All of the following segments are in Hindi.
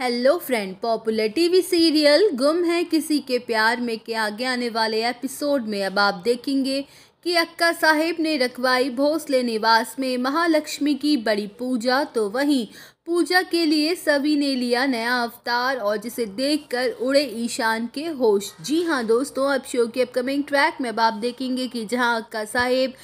hello friend popular TV serial गुम है किसी के प्यार में के आगे आने वाले एपिसोड में अब आप देखेंगे कि अक्का साहेब ने रखवाई भोसले निवास में महालक्ष्मी की बड़ी पूजा तो वहीं पूजा के लिए सभी ने लिया नया अवतार और जिसे देखकर उड़े ईशान के होश जी हाँ दोस्तों अब शो के अपकमिंग ट्रैक में आप देखेंगे कि जहाँ अक्का साहेब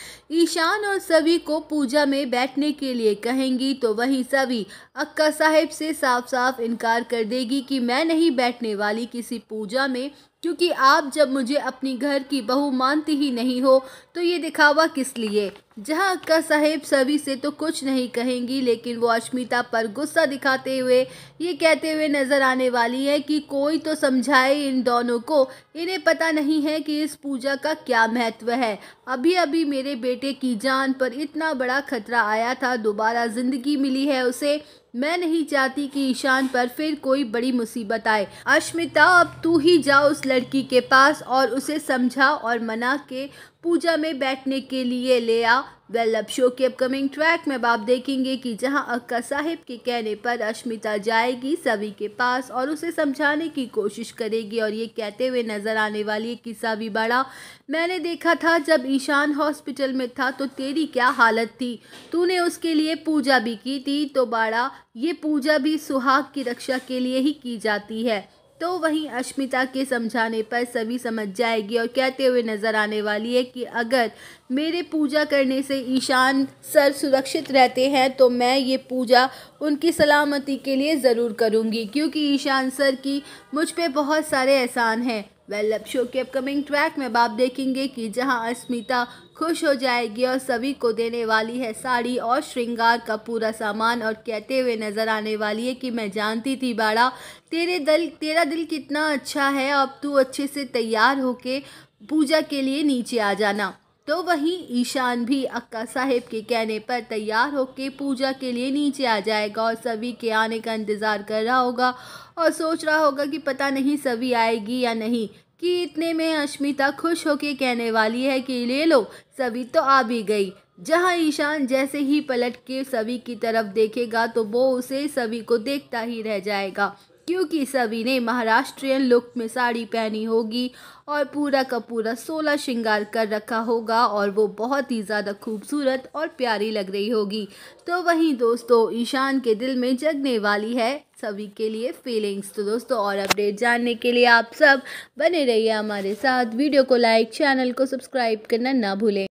ईशान और सभी को पूजा में बैठने के लिए कहेंगी तो वहीं सभी अक्का साहेब से साफ साफ इनकार कर देगी कि मैं नहीं बैठने वाली किसी पूजा में क्योंकि आप जब मुझे अपनी घर की बहू मानती ही नहीं हो तो ये दिखावा किस लिए जहां अक्का साहेब सभी से तो कुछ नहीं कहेंगी लेकिन वो अश्मिता पर गुस्सा दिखाते हुए ये कहते हुए नज़र आने वाली है कि कोई तो समझाए इन दोनों को इन्हें पता नहीं है कि इस पूजा का क्या महत्व है अभी अभी मेरे बेटे की जान पर इतना बड़ा खतरा आया था दोबारा ज़िंदगी मिली है उसे मैं नहीं चाहती कि ईशान पर फिर कोई बड़ी मुसीबत आए अश्मिता अब तू ही जाओ उस लड़की के पास और उसे समझा और मना के पूजा में बैठने के लिए ले आ वेल अब शो के अपकमिंग ट्रैक में आप देखेंगे कि जहां अक्का साहिब के कहने पर अश्मिता जाएगी सभी के पास और उसे समझाने की कोशिश करेगी और ये कहते हुए नज़र आने वाली है किस्सा भी बड़ा मैंने देखा था जब ईशान हॉस्पिटल में था तो तेरी क्या हालत थी तूने उसके लिए पूजा भी की थी तो बाड़ा ये पूजा भी सुहाग की रक्षा के लिए ही की जाती है तो वहीं अश्मिता के समझाने पर सभी समझ जाएगी और कहते हुए नज़र आने वाली है कि अगर मेरे पूजा करने से ईशान सर सुरक्षित रहते हैं तो मैं ये पूजा उनकी सलामती के लिए ज़रूर करूँगी क्योंकि ईशान सर की मुझ पर बहुत सारे एहसान हैं वेल अब शो के अपकमिंग ट्रैक में अब आप देखेंगे कि जहां अस्मिता खुश हो जाएगी और सभी को देने वाली है साड़ी और श्रृंगार का पूरा सामान और कहते हुए नज़र आने वाली है कि मैं जानती थी बाड़ा तेरे दिल तेरा दिल कितना अच्छा है अब तू अच्छे से तैयार होके पूजा के लिए नीचे आ जाना तो वहीं ईशान भी अक्का साहेब के कहने पर तैयार होकर पूजा के लिए नीचे आ जाएगा और सभी के आने का इंतज़ार कर रहा होगा और सोच रहा होगा कि पता नहीं सभी आएगी या नहीं कि इतने में अश्मिता खुश होकर कहने वाली है कि ले लो सभी तो आ भी गई जहां ईशान जैसे ही पलट के सभी की तरफ देखेगा तो वो उसे सभी को देखता ही रह जाएगा क्योंकि सभी ने महाराष्ट्रियन लुक में साड़ी पहनी होगी और पूरा का पूरा सोलह श्रृंगार कर रखा होगा और वो बहुत ही ज़्यादा खूबसूरत और प्यारी लग रही होगी तो वहीं दोस्तों ईशान के दिल में जगने वाली है सभी के लिए फीलिंग्स तो दोस्तों और अपडेट जानने के लिए आप सब बने रहिए हमारे साथ वीडियो को लाइक चैनल को सब्सक्राइब करना ना भूलें